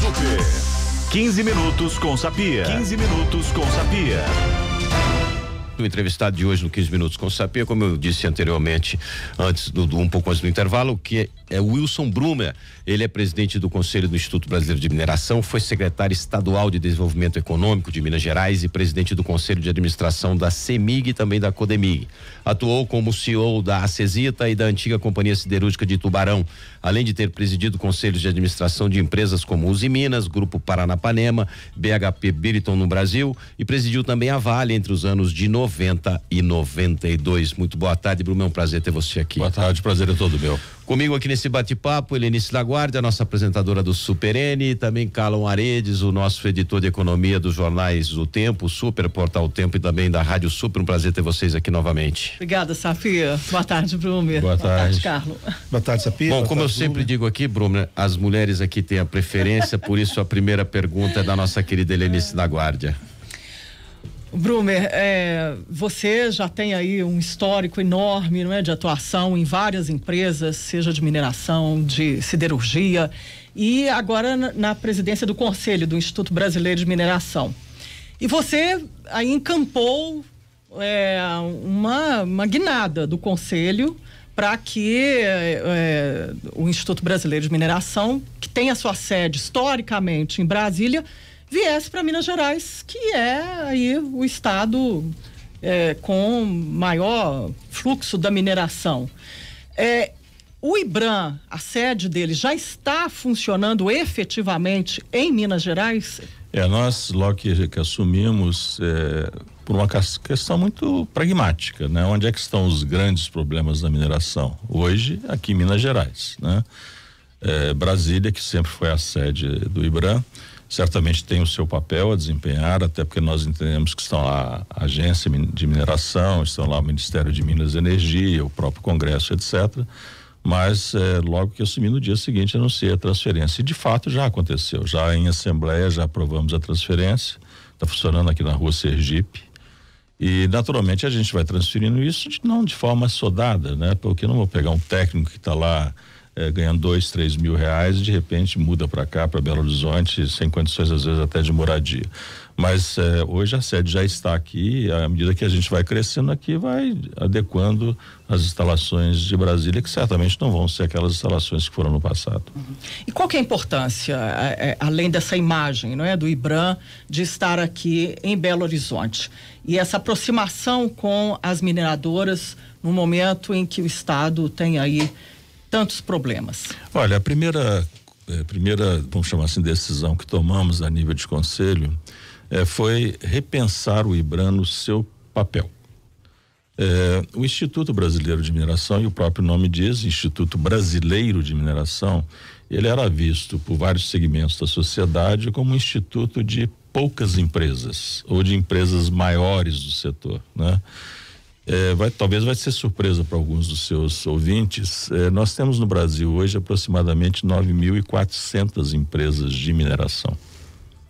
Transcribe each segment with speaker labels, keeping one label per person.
Speaker 1: Super. 15 minutos com Sapia. 15 minutos com Sapia
Speaker 2: do entrevistado de hoje no 15 Minutos com Sapia, como eu disse anteriormente, antes do, do, um pouco antes do intervalo, que é, Wilson Brumer. Ele é presidente do Conselho do Instituto Brasileiro de Mineração, foi secretário estadual de Desenvolvimento Econômico de Minas Gerais e presidente do Conselho de Administração da CEMIG e também da CODEMIG. Atuou como CEO da Acesita e da antiga Companhia Siderúrgica de Tubarão, além de ter presidido conselhos de administração de empresas como Uzi Minas, Grupo Paranapanema, BHP Biriton no Brasil e presidiu também a Vale entre os anos de 90 90 e 92. Muito boa tarde, Bruno. É um prazer ter você aqui. Boa tarde, prazer é todo meu. Comigo aqui nesse bate-papo, Helenice Laguardia, nossa apresentadora do Super N, também Calon Aredes, o nosso editor de economia dos jornais do Tempo, Super Portal Tempo e também da Rádio Super. Um prazer ter vocês aqui novamente.
Speaker 3: Obrigada, Safia. Boa tarde, Brumer. Boa, Boa tarde. tarde, Carlos. Boa tarde, Safia. Bom, Boa como tarde, eu sempre
Speaker 2: Brumer. digo aqui, Brumer, as mulheres aqui têm a preferência, por isso a primeira pergunta é da nossa querida Helenice Laguardia.
Speaker 3: Brumer, é, você já tem aí um histórico enorme não é, de atuação em várias empresas, seja de mineração, de siderurgia, e agora na presidência do Conselho do Instituto Brasileiro de Mineração. E você aí encampou é, uma, uma guinada do Conselho para que é, é, o Instituto Brasileiro de Mineração, que tem a sua sede historicamente em Brasília, viesse para Minas Gerais, que é aí o estado é, com maior fluxo da mineração. É, o IBRAM, a sede dele, já está funcionando efetivamente em Minas Gerais?
Speaker 4: É, nós, logo que, que assumimos, é, por uma questão muito pragmática, né? Onde é que estão os grandes problemas da mineração? Hoje, aqui em Minas Gerais, né? É, Brasília, que sempre foi a sede do IBRAM, certamente tem o seu papel a desempenhar, até porque nós entendemos que estão lá a Agência de Mineração, estão lá o Ministério de Minas e Energia, o próprio Congresso, etc. Mas eh, logo que assumi no dia seguinte anunciei a transferência. E de fato já aconteceu. Já em Assembleia já aprovamos a transferência. Está funcionando aqui na rua Sergipe. E naturalmente a gente vai transferindo isso de, não de forma sodada, né? Porque eu não vou pegar um técnico que está lá é, ganhando dois, três mil reais, e de repente muda para cá, para Belo Horizonte, sem condições às vezes até de moradia. Mas é, hoje a sede já está aqui, à medida que a gente vai crescendo aqui, vai adequando as instalações de Brasília, que certamente não vão ser aquelas instalações que foram no passado. Uhum.
Speaker 3: E qual que é a importância, é, além dessa imagem não é, do IBRAM, de estar aqui em Belo Horizonte? E essa aproximação com as mineradoras, num momento em que o Estado tem aí tantos problemas?
Speaker 4: Olha, a primeira, a eh, primeira, vamos chamar assim, decisão que tomamos a nível de conselho é, foi repensar o IBRAN no seu papel. É, o Instituto Brasileiro de Mineração, e o próprio nome diz, Instituto Brasileiro de Mineração, ele era visto por vários segmentos da sociedade como um instituto de poucas empresas ou de empresas maiores do setor, né? é, vai, talvez vai ser surpresa para alguns dos seus ouvintes. É, nós temos no Brasil hoje aproximadamente 9.400 empresas de mineração.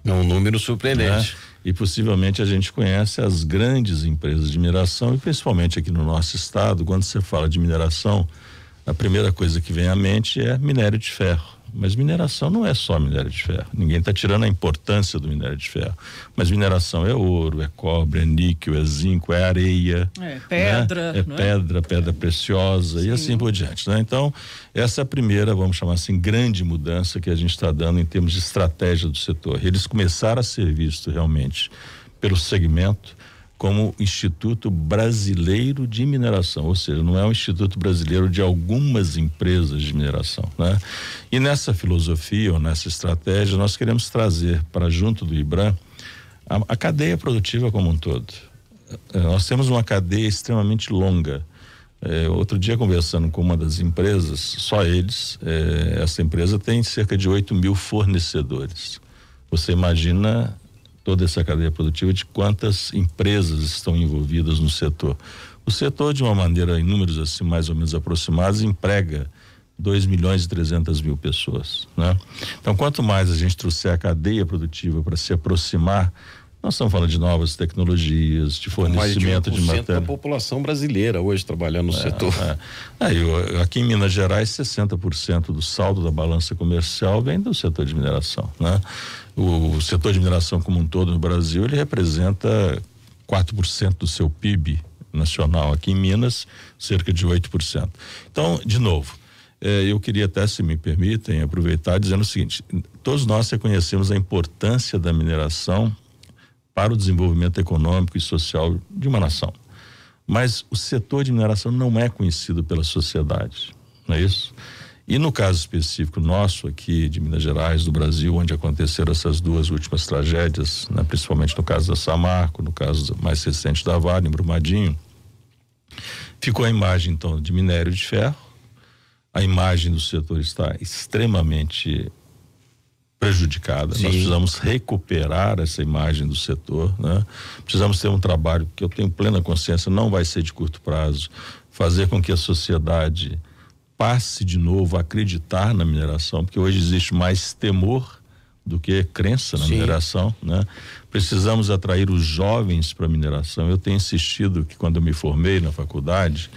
Speaker 4: É um número surpreendente. Né? E possivelmente a gente conhece as grandes empresas de mineração, e principalmente aqui no nosso estado, quando você fala de mineração, a primeira coisa que vem à mente é minério de ferro. Mas mineração não é só minério de ferro. Ninguém está tirando a importância do minério de ferro. Mas mineração é ouro, é cobre, é níquel, é zinco, é areia.
Speaker 3: É né? pedra. Né? É pedra,
Speaker 4: é? pedra preciosa Sim. e assim por diante. Né? Então, essa é a primeira, vamos chamar assim, grande mudança que a gente está dando em termos de estratégia do setor. Eles começaram a ser vistos realmente pelo segmento como Instituto Brasileiro de Mineração, ou seja, não é um Instituto Brasileiro de algumas empresas de mineração, né? E nessa filosofia ou nessa estratégia nós queremos trazer para junto do IBRAM a, a cadeia produtiva como um todo. É, nós temos uma cadeia extremamente longa. É, outro dia, conversando com uma das empresas, só eles, é, essa empresa tem cerca de 8 mil fornecedores. Você imagina toda essa cadeia produtiva de quantas empresas estão envolvidas no setor. O setor, de uma maneira, em números assim mais ou menos aproximados, emprega 2 milhões e 300 mil pessoas. Né? Então, quanto mais a gente trouxer a cadeia produtiva para se aproximar nós estamos falando de novas tecnologias, de fornecimento de de, Mais de matéria. da população brasileira hoje trabalhando no é, setor. É. Aí, ah, aqui em Minas Gerais, 60% do saldo da balança comercial vem do setor de mineração. Né? O, setor de mineração como um todo no Brasil, ele representa 4% do seu PIB nacional. Aqui em Minas, cerca de 8%. Então, de novo, é, eu queria até, se me permitem, aproveitar dizendo o seguinte: todos nós reconhecemos a importância da mineração para o desenvolvimento econômico e social de uma nação. Mas o setor de mineração não é conhecido pela sociedade, não é isso? E no caso específico nosso aqui de Minas Gerais, do Brasil, onde aconteceram essas duas últimas tragédias, né? principalmente no caso da Samarco, no caso mais recente da Vale, em Brumadinho, ficou a imagem então de minério de ferro, a imagem do setor está extremamente prejudicada. Sim. Nós precisamos recuperar essa imagem do setor, né? Precisamos ter um trabalho que eu tenho plena consciência não vai ser de curto prazo, fazer com que a sociedade passe de novo a acreditar na mineração, porque hoje existe mais temor do que crença na Sim. mineração, né? Precisamos atrair os jovens para a mineração. Eu tenho insistido que quando eu me formei na faculdade,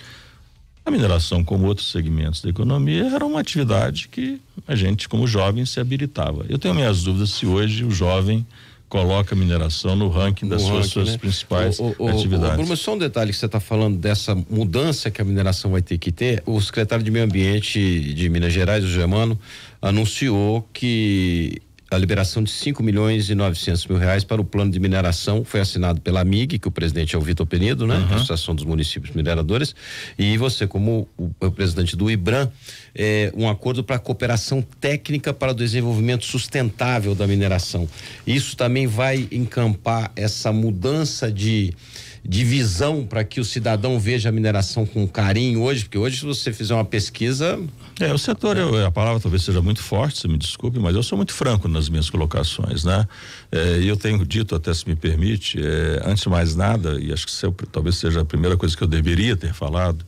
Speaker 4: a mineração, como outros segmentos da economia, era uma atividade que a gente, como jovem, se habilitava. Eu tenho minhas dúvidas se hoje o jovem coloca a mineração no ranking no das ranking, suas, né? principais o, o, atividades. O, Bruno,
Speaker 2: só um detalhe que você está falando dessa mudança que a mineração vai ter que ter. O secretário de Meio Ambiente de Minas Gerais, o Germano, anunciou que a liberação de 5 milhões e 900 mil reais para o plano de mineração foi assinado pela MIG, que o presidente é o Vitor Penido, né? Uhum. Associação dos Municípios Mineradores. E você, como o, o presidente do IBRAM, é, um acordo para cooperação técnica para o desenvolvimento sustentável da mineração. Isso também vai encampar essa mudança de de visão para que o cidadão veja a mineração com carinho hoje, porque hoje se você
Speaker 4: fizer uma pesquisa, é, o setor, eu, a palavra talvez seja muito forte, você me desculpe, mas eu sou muito franco nas minhas colocações, né? É, e é, eu tenho dito, até se me permite, é, antes de mais nada, e acho que seu, é talvez seja a primeira coisa que eu deveria ter falado,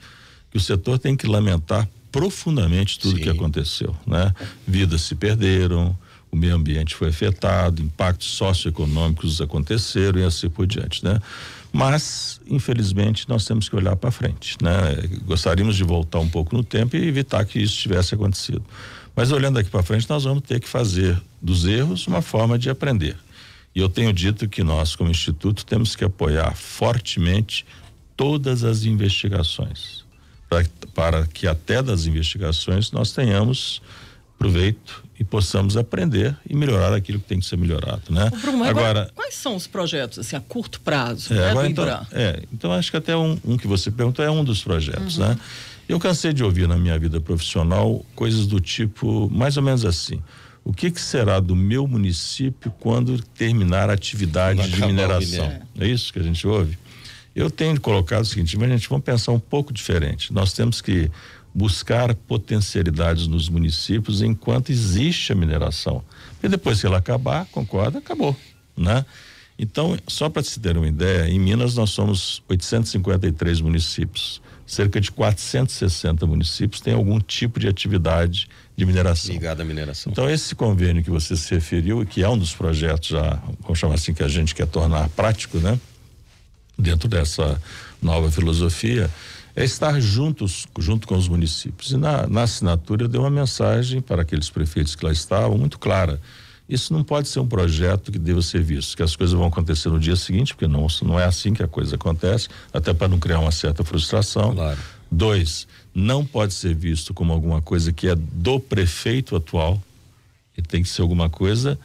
Speaker 4: que o setor tem que lamentar profundamente tudo o que aconteceu, né? Vidas se perderam, o meio ambiente foi afetado, impactos socioeconômicos aconteceram e assim por diante, né? Mas, infelizmente, nós temos que olhar para frente. Né? Gostaríamos de voltar um pouco no tempo e evitar que isso tivesse acontecido. Mas, olhando aqui para frente, nós vamos ter que fazer dos erros uma forma de aprender. E eu tenho dito que nós, como Instituto, temos que apoiar fortemente todas as investigações, para que até das investigações nós tenhamos proveito e possamos aprender e melhorar aquilo que tem que ser melhorado, né? Bruno, agora, agora,
Speaker 3: quais são os projetos assim a curto prazo, é, né, agora, então,
Speaker 4: é, então acho que até um, um, que você perguntou é um dos projetos, né? uhum. né? Eu cansei de ouvir na minha vida profissional coisas do tipo mais ou menos assim. O que, que será do meu município quando terminar a atividade de mineração? É isso que a gente ouve. Eu tenho colocado o seguinte, mas a gente vamos pensar um pouco diferente. Nós temos que buscar potencialidades nos municípios enquanto existe a mineração. E depois que ela acabar, concorda, acabou, né? Então, só para se ter uma ideia, em Minas nós somos 853 municípios. Cerca de 460 municípios têm algum tipo de atividade de mineração. Ligada à mineração. Então, esse convênio que você se referiu, que é um dos projetos já, vamos chamar assim, que a gente quer tornar prático, né? Dentro dessa nova filosofia, é estar juntos, junto com os municípios. E na, na assinatura eu dei uma mensagem para aqueles prefeitos que lá estavam, muito clara. Isso não pode ser um projeto que deva ser visto, que as coisas vão acontecer no dia seguinte, porque não, não é assim que a coisa acontece, até para não criar uma certa frustração. Claro. Dois, não pode ser visto como alguma coisa que é do prefeito atual, e tem que ser alguma coisa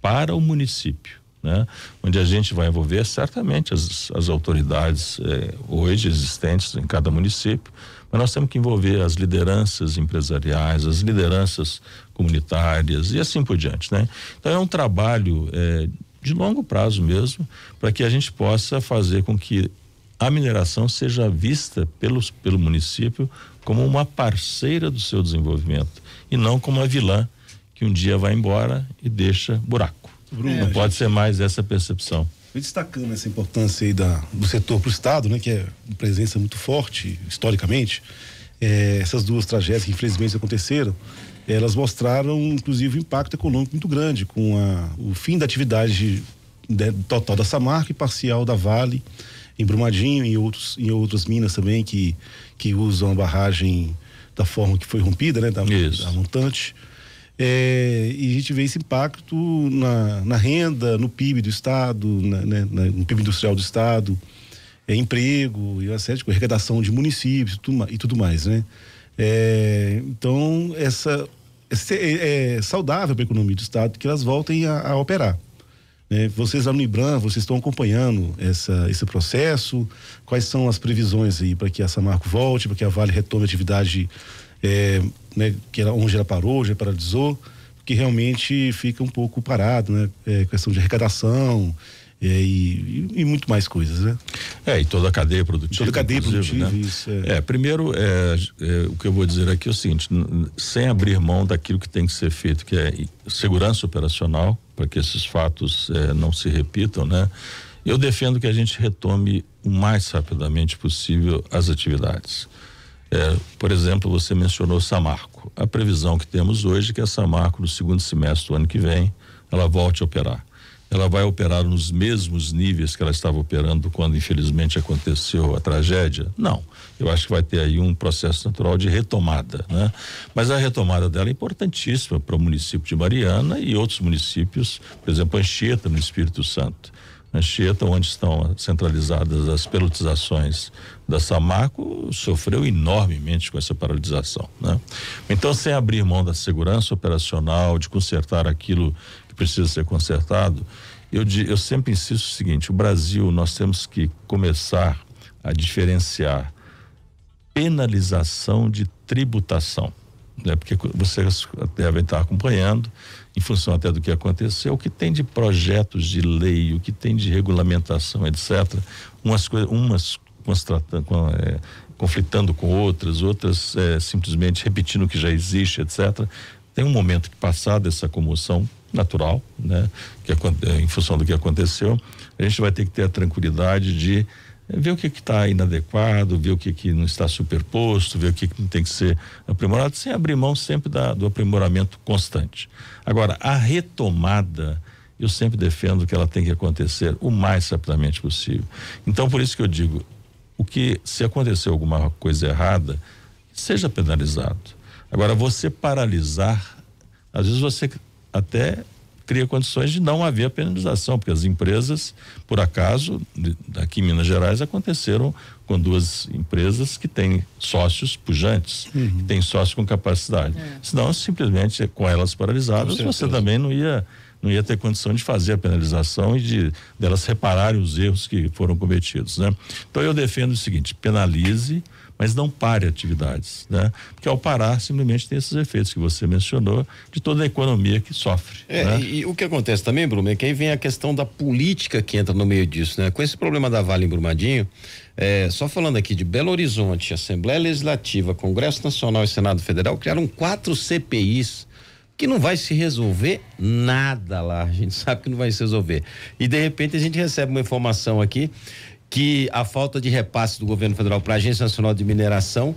Speaker 4: para o município né? Onde a gente vai envolver certamente as, as autoridades eh, hoje existentes em cada município, mas nós temos que envolver as lideranças empresariais, as lideranças comunitárias e assim por diante, né? Então é um trabalho eh, de longo prazo mesmo, para que a gente possa fazer com que a mineração seja vista pelos, pelo município como uma parceira do seu desenvolvimento e não como a vilã que um dia vai embora e deixa buraco.
Speaker 1: Bruno, não é. pode
Speaker 4: ser mais essa percepção
Speaker 1: destacando essa importância aí da, do setor para o Estado, né, que é uma presença muito forte historicamente, é, essas duas tragédias que infelizmente aconteceram, elas mostraram inclusive um impacto econômico muito grande com a, o fim da atividade de, total da Samarco e parcial da Vale em Brumadinho e outros em outras minas também que que usam a barragem da forma que foi rompida, né, da, Isso. da montante. É, e a gente vê esse impacto na, na renda, no PIB do Estado, na, né, no PIB industrial do Estado, é, emprego, e uma série de arrecadação de municípios tudo, e tudo mais, né? É, então, essa, é, é, saudável para a economia do Estado que elas voltem a, a operar. Né? Vocês lá no IBRAM, vocês estão acompanhando essa, esse processo? Quais são as previsões aí para que essa Samarco volte, para que a Vale retome a atividade é, né, que ela, onde ela parou, onde ela paralisou, que realmente fica um pouco parado, né? É, questão de arrecadação, é, e, e, muito mais coisas, né?
Speaker 4: É, e toda a cadeia produtiva. Toda a cadeia produtiva, né? isso, é. é primeiro, é, é, o que eu vou dizer aqui é o seguinte, sem abrir mão daquilo que tem que ser feito, que é segurança operacional, para que esses fatos é, não se repitam, né? Eu defendo que a gente retome o mais rapidamente possível as atividades. É, por exemplo, você mencionou Samarco. A previsão que temos hoje é que a Samarco, no segundo semestre do ano que vem, ela volte a operar. Ela vai operar nos mesmos níveis que ela estava operando quando, infelizmente, aconteceu a tragédia? Não. Eu acho que vai ter aí um processo natural de retomada, né? Mas a retomada dela é importantíssima para o município de Mariana e outros municípios, por exemplo, Anchieta, no Espírito Santo. Anchieta, onde estão centralizadas as pelotizações da Samaco, sofreu enormemente com essa paralisação. Né? Então, sem abrir mão da segurança operacional, de consertar aquilo que precisa ser consertado, eu, eu sempre insisto o seguinte: o Brasil, nós temos que começar a diferenciar penalização de tributação né? Porque vocês devem estar acompanhando em função até do que aconteceu, o que tem de projetos de lei, o que tem de regulamentação, etc. Umas coisas, umas com, é, conflitando com outras, outras é, simplesmente repetindo o que já existe, etc. Tem um momento que passado essa comoção natural, né, que é, em função do que aconteceu, a gente vai ter que ter a tranquilidade de ver o que está inadequado, ver o que, que não está superposto, ver o que, que não tem que ser aprimorado, sem abrir mão sempre da, do aprimoramento constante. Agora, a retomada, eu sempre defendo que ela tem que acontecer o mais rapidamente possível. Então, por isso que eu digo, o que se acontecer alguma coisa errada, seja penalizado. Agora, você paralisar, às vezes você até cria condições de não haver penalização, porque as empresas, por acaso, aqui em Minas Gerais aconteceram com duas empresas que têm sócios pujantes, uhum. que têm sócios com capacidade. É. Senão, simplesmente com elas paralisadas, com você também não ia não ia ter condição de fazer a penalização e de delas de repararem os erros que foram cometidos, né? Então eu defendo o seguinte: penalize, mas não pare atividades, né? Porque ao parar simplesmente tem esses efeitos que você mencionou de toda a economia que sofre. É, né?
Speaker 2: e, e, o que acontece também, Bruno, é que aí vem a questão da política que entra no meio disso, né? Com esse problema da Vale em Brumadinho, é, só falando aqui de Belo Horizonte, Assembleia Legislativa, Congresso Nacional e Senado Federal criaram quatro CPIs que não vai se resolver nada lá. A gente sabe que não vai se resolver. E de repente a gente recebe uma informação aqui que a falta de repasse do governo federal para a Agência Nacional de Mineração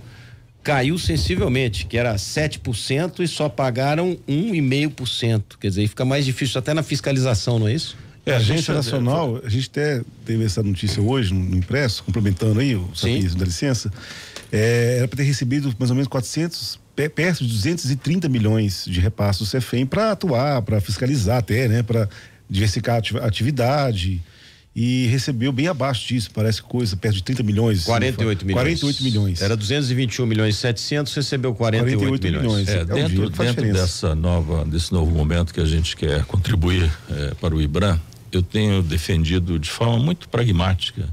Speaker 2: caiu sensivelmente, que era 7% e só pagaram 1,5%. Quer dizer, fica mais difícil até na fiscalização, não é isso? É, a Agência
Speaker 1: Nacional, a gente até teve essa notícia hoje no, impresso, complementando aí o Sapiens, da licença, é, era para ter recebido mais ou menos 400, perto de 230 milhões de repassos do CEFEM para atuar, para fiscalizar até, né, para diversificar a atividade e recebeu bem abaixo disso, parece coisa perto de 30 milhões. 48 milhões. 48 milhões. Era
Speaker 2: 221 milhões e 700, recebeu 48, 48 milhões. milhões. É, é dentro, dentro dessa
Speaker 4: nova, desse novo momento que a gente quer contribuir é, para o IBRAM, eu tenho defendido de forma muito pragmática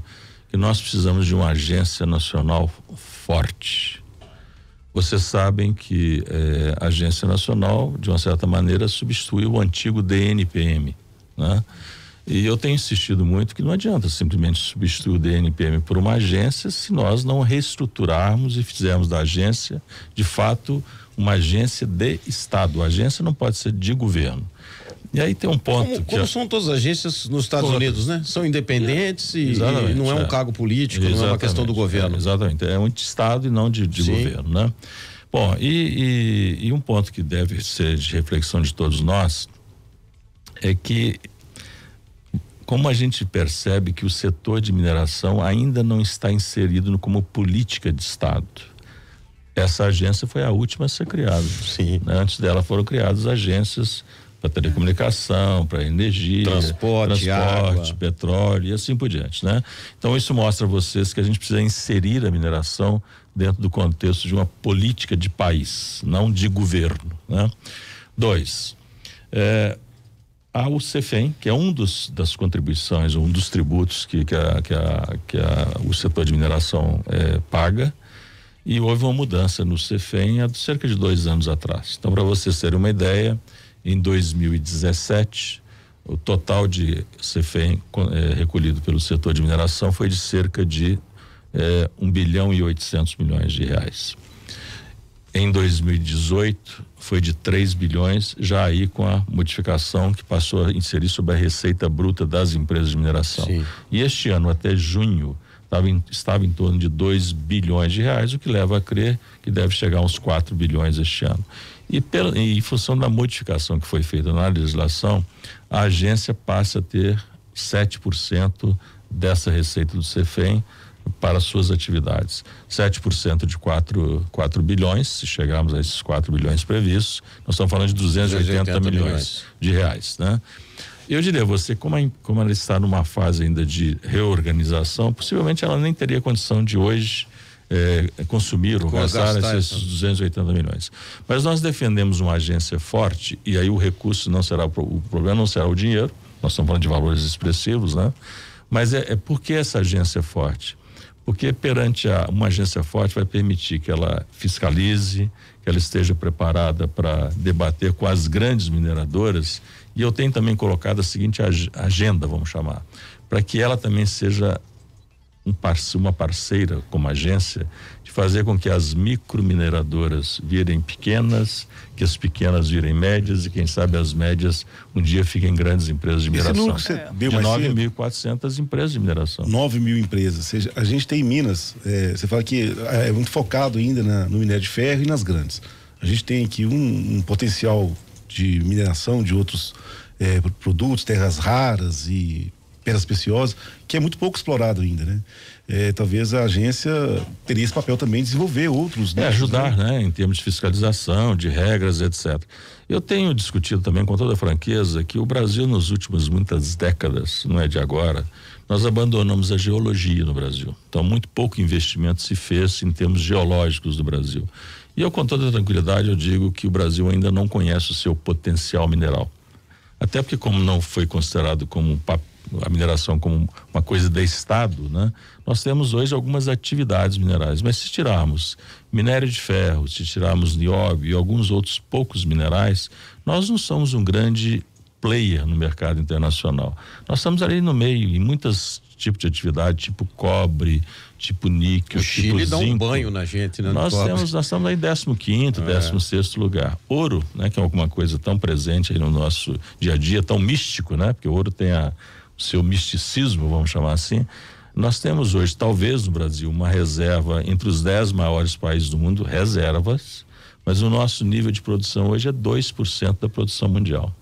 Speaker 4: que nós precisamos de uma agência nacional forte. Vocês sabem que eh, a agência nacional, de uma certa maneira, substitui o antigo DNPM, né? E eu tenho insistido muito que não adianta simplesmente substituir o DNPM por uma agência se nós não reestruturarmos e fizermos da agência, de fato, uma agência de Estado. A agência não pode ser de governo. E aí tem um ponto. Como, como já... É são todas as agências nos Estados Unidos, né? São independentes é. e, e, não é um é. cargo político, exatamente. não é uma questão do governo. É, exatamente. É um de Estado e não de, de governo, né? Bom, e, e, e, um ponto que deve ser de reflexão de todos nós é que como a gente percebe que o setor de mineração ainda não está inserido no, como política de Estado essa agência foi a última a ser criada. Sim. Né? Antes dela foram criadas agências para telecomunicação, para energia, transporte, transporte petróleo e assim por diante, né? Então isso mostra a vocês que a gente precisa inserir a mineração dentro do contexto de uma política de país, não de governo, né? Dois, é, há o CEFEM, que é um dos das contribuições, um dos tributos que, que, a, que, a, que a, o setor de mineração é, paga, e houve uma mudança no CEFEM há cerca de dois anos atrás. Então, para vocês terem uma ideia, em 2017, o total de CFEM é, eh, recolhido pelo setor de mineração foi de cerca de é, eh, 1 bilhão e 800 milhões de reais. Em 2018, foi de 3 bilhões, já aí com a modificação que passou a inserir sobre a receita bruta das empresas de mineração. Sim. E este ano, até junho, estava em, estava em torno de 2 bilhões de reais, o que leva a crer que deve chegar a uns 4 bilhões este ano. E, pela, em função da modificação que foi feita na legislação, a agência passa a ter 7% dessa receita do CEFEM para suas atividades. 7% de 4, 4 bilhões, se chegarmos a esses 4 bilhões previstos, nós estamos falando de 280, 280 milhões, milhões de reais. Né? Eu diria a você, como, a, como ela está numa fase ainda de reorganização, possivelmente ela nem teria condição de hoje é, ou gastar esses então. 280 milhões. Mas nós defendemos uma agência forte e aí o recurso não será o problema, não será o dinheiro. Nós estamos falando de valores expressivos, né? Mas é, é por que essa agência forte? Porque perante a, uma agência forte vai permitir que ela fiscalize, que ela esteja preparada para debater com as grandes mineradoras. E eu tenho também colocado a seguinte agenda, vamos chamar, para que ela também seja um parce, uma parceira como agência de fazer com que as micromineradoras virem pequenas, que as pequenas virem médias e quem sabe as médias um dia fiquem grandes empresas de mineração. Esse número que você é. de 9.400 empresas de mineração. 9
Speaker 1: mil empresas. Seja, a gente tem em Minas, é, você fala que é, é muito focado ainda na, no minério de ferro e nas grandes. A gente tem aqui um, um potencial de mineração de outros é, produtos, terras raras e pedras preciosas, que é muito pouco explorado ainda, né? É, talvez a agência teria esse papel também de desenvolver outros. Né? É,
Speaker 4: ajudar, né? né? Em termos de fiscalização, de regras, etc. Eu tenho discutido também com toda franqueza que o Brasil nos últimos muitas décadas, não é de agora, nós abandonamos a geologia no Brasil. Então, muito pouco investimento se fez em termos geológicos do Brasil. E eu, com toda tranquilidade, eu digo que o Brasil ainda não conhece o seu potencial mineral. Até porque, como não foi considerado como a mineração como uma coisa de Estado, né? nós temos hoje algumas atividades minerais, mas se tirarmos minério de ferro, se tirarmos nióbio e alguns outros poucos minerais, nós não somos um grande player no mercado internacional. Nós estamos ali no meio em muitos tipos de atividade, tipo cobre, tipo níquel, o Chile tipo Chile dá um banho na gente, né? Nós temos, nós estamos aí 15 quinto, 16 é. sexto lugar. Ouro, né, que é alguma coisa tão presente aí no nosso dia a dia, tão místico, né? Porque o ouro tem a seu misticismo, vamos chamar assim, nós temos hoje, talvez no Brasil, uma reserva entre os dez maiores países do mundo, reservas, mas o nosso nível de produção hoje é 2% da produção mundial.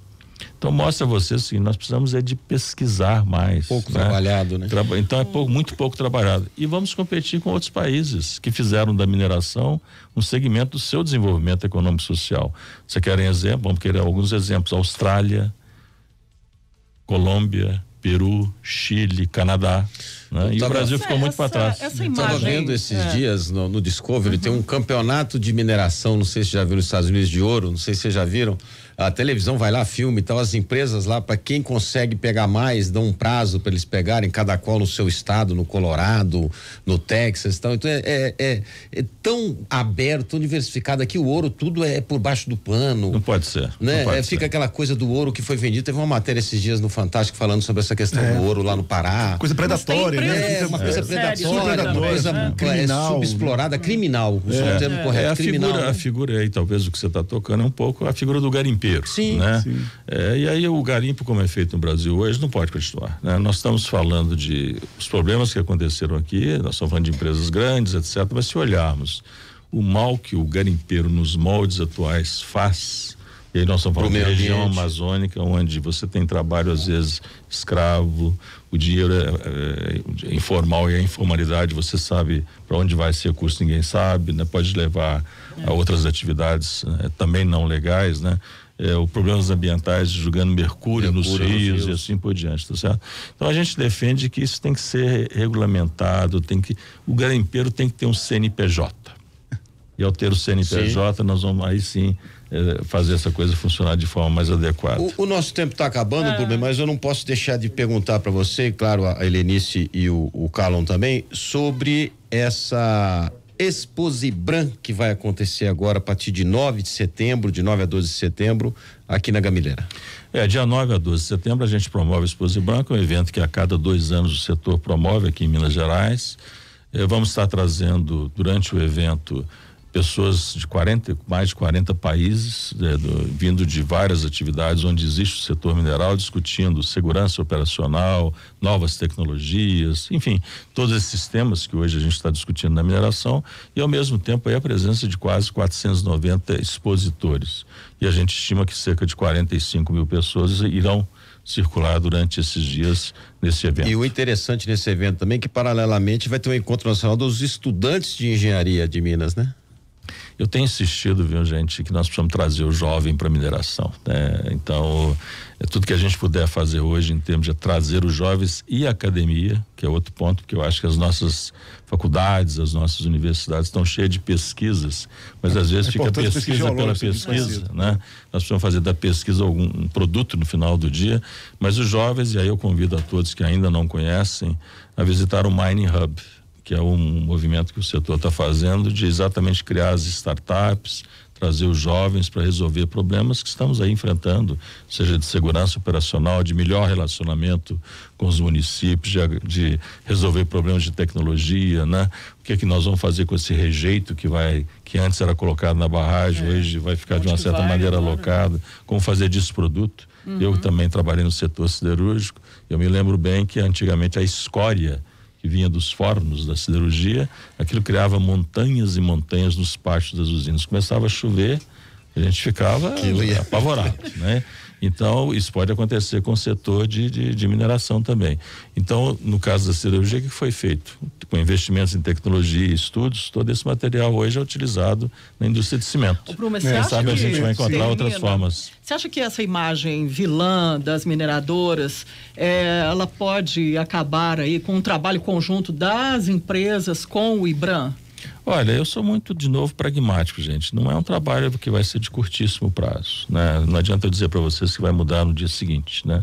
Speaker 4: Então mostra a você assim, nós precisamos é de pesquisar mais. Pouco né? trabalhado, né? então é pouco, muito pouco trabalhado. E vamos competir com outros países que fizeram da mineração um segmento do seu desenvolvimento econômico e social. Você querem exemplo? Vamos querer alguns exemplos. Austrália, Colômbia, Peru, Chile, Canadá. Né? E o Brasil ficou essa, muito para trás. Estava vendo esses é. dias
Speaker 2: no, no Discovery, uhum. tem um campeonato de mineração, não sei se já viram nos Estados Unidos de ouro, não sei se vocês já viram a televisão vai lá, filme e tal, as empresas lá, para quem consegue pegar mais, dão um prazo para eles pegarem, cada qual no seu estado, no Colorado, no Texas e tal. Então é, é, é, é, tão aberto, tão diversificado aqui, o ouro tudo é por baixo do pano. Não pode ser. Né? Pode é, fica ser. aquela coisa do ouro que foi vendido. Teve uma matéria esses dias no Fantástico falando sobre essa questão é. do ouro lá no Pará. Coisa predatória, né? É, né? é, uma coisa predatória, coisa criminal, subexplorada,
Speaker 4: criminal. É. O termo correto, a criminal. Figura, né? A figura aí, talvez o que você está tocando é um pouco a figura do garimpeiro Sim, né? Sim. É, e aí o garimpo, como é feito no Brasil hoje, não pode continuar. Né? Nós estamos falando de os problemas que aconteceram aqui, nós estamos falando de empresas grandes, etc. Mas se olharmos o mal que o garimpeiro nos moldes atuais faz, e aí nós estamos falando de região ambiente. amazônica, onde você tem trabalho, às vezes, escravo, o dinheiro é, é, é informal e a informalidade, você sabe para onde vai esse recurso, ninguém sabe, né? pode levar a outras atividades né? também não legais, né? é, os problemas ambientais, jogando mercúrio, mercúrio nos, nos rios, rios, e assim por diante, tá certo? Então a gente defende que isso tem que ser regulamentado, tem que o garimpeiro tem que ter um CNPJ. E ao ter o CNPJ, sim. nós vamos aí sim é, fazer essa coisa funcionar de forma mais adequada. O,
Speaker 2: o nosso tempo está acabando, problema, ah. mas eu não posso deixar de perguntar para você, claro, a Helenice e o, o Calon também, sobre essa Exposibran, que vai acontecer agora
Speaker 4: a partir de 9 de setembro, de 9 a 12 de setembro, aqui na Gamileira. É, dia 9 a 12 de setembro a gente promove o Exposibran, que é um evento que a cada dois anos o setor promove aqui em Minas Gerais. É, vamos estar trazendo durante o evento pessoas de 40, mais de 40 países, é, do, vindo de várias atividades onde existe o setor mineral, discutindo segurança operacional, novas tecnologias, enfim, todos esses temas que hoje a gente está discutindo na mineração, e ao mesmo tempo a presença de quase 490 expositores. E a gente estima que cerca de 45 mil pessoas irão circular durante esses dias nesse evento. E o interessante nesse evento também é que
Speaker 2: paralelamente vai ter um encontro nacional dos estudantes de engenharia de Minas, né?
Speaker 4: Eu tenho insistido, viu, gente, que nós precisamos trazer o jovem para mineração. Né? Então, é tudo que a gente puder fazer hoje em termos de trazer os jovens e a academia, que é outro ponto, porque eu acho que as nossas faculdades, as nossas universidades estão cheias de pesquisas, mas é, às vezes é fica pesquisa, pesquisa pela pesquisa, né? Nós precisamos fazer da pesquisa algum um produto no final do dia, mas os jovens, e aí eu convido a todos que ainda não conhecem, a visitar o Mining Hub que é um movimento que o setor está fazendo, de exatamente criar as startups, trazer os jovens para resolver problemas que estamos aí enfrentando, seja de segurança operacional, de melhor relacionamento com os municípios, de, de resolver problemas de tecnologia, né? O que é que nós vamos fazer com esse rejeito que vai, que antes era colocado na barragem, é. hoje vai ficar Onde de uma certa vai, maneira agora? Né? alocado, como fazer disso produto? Uhum. Eu também trabalhei no setor siderúrgico, eu me lembro bem que antigamente a escória que vinha dos fornos da siderurgia, aquilo criava montanhas e montanhas nos pátios das usinas. Começava a chover, a gente ficava apavorado, né? Então, isso pode acontecer com o setor de, de, de mineração também. Então, no caso da cirurgia, o que foi feito? Com investimentos em tecnologia e estudos, todo esse material hoje é utilizado na indústria de cimento.
Speaker 3: Ô, você é, sabe, que... a gente vai encontrar Sim, outras menina, formas. Você acha que essa imagem vilã das mineradoras, é, ela pode acabar aí com um trabalho conjunto das empresas com o IBRAM?
Speaker 4: Olha, eu sou muito, de novo, pragmático, gente. Não é um trabalho que vai ser de curtíssimo prazo. Né? Não adianta eu dizer para vocês que vai mudar no dia seguinte, né?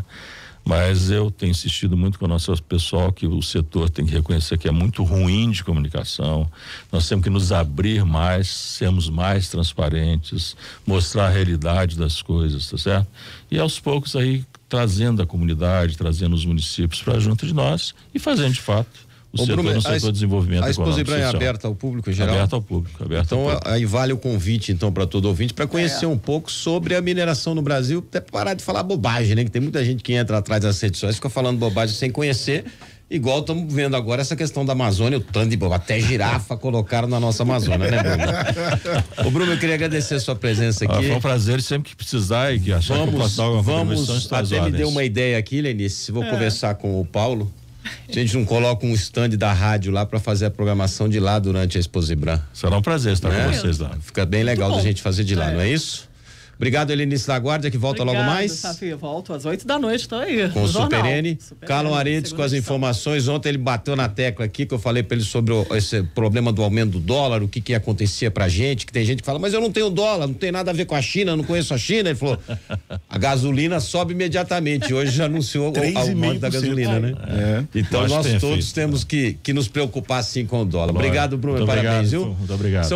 Speaker 4: Mas eu tenho insistido muito com o nosso pessoal que o setor tem que reconhecer que é muito ruim de comunicação. Nós temos que nos abrir mais, sermos mais transparentes, mostrar a realidade das coisas, tá certo? E aos poucos aí trazendo a comunidade, trazendo os municípios para junto de nós e fazendo de fato o setor, Bruno, no setor a, desenvolvimento a Expo Ibram é aberta ao público em geral? Aberta ao
Speaker 2: público. Aberta então, público. aí
Speaker 4: vale o convite,
Speaker 2: então, para todo ouvinte, para conhecer é. um pouco sobre a mineração no Brasil, até parar de falar bobagem, né? Que tem muita gente que entra atrás das edições fica falando bobagem sem conhecer. Igual estamos vendo agora essa questão da Amazônia, o tanto de bobo Até girafa colocaram na nossa Amazônia, né, Bruno? Ô, Bruno, eu queria agradecer a sua presença ah, aqui. Ah, foi um prazer sempre que precisar e que achar vamos, que eu posso dar alguma Vamos, tá até me deu uma ideia aqui, Lenice, se vou é. conversar com o Paulo a gente não coloca um stand da rádio lá para fazer a programação de lá durante a Exposibran. Será um prazer estar né? com vocês lá. Fica bem legal da gente fazer de lá, é. não é isso? Obrigado, Helenice da Guarda, que volta Obrigado, logo mais. Safi,
Speaker 3: volto às 8 da noite, estou aí. Com o Super N. Carlos
Speaker 2: Aretes com as informações. Ontem ele bateu na tecla aqui que eu falei para ele sobre o, esse problema do aumento do dólar, o que que acontecia para gente, que tem gente que fala, mas eu não tenho dólar, não tem nada a ver com a China, não conheço a China. Ele falou, a gasolina sobe imediatamente. Hoje já anunciou o aumento da gasolina, né? É. Então nós todos feito, temos né? que, que nos preocupar sim com o dólar. Obrigado, Bruno. Muito parabéns, obrigado, viu? Muito obrigado. São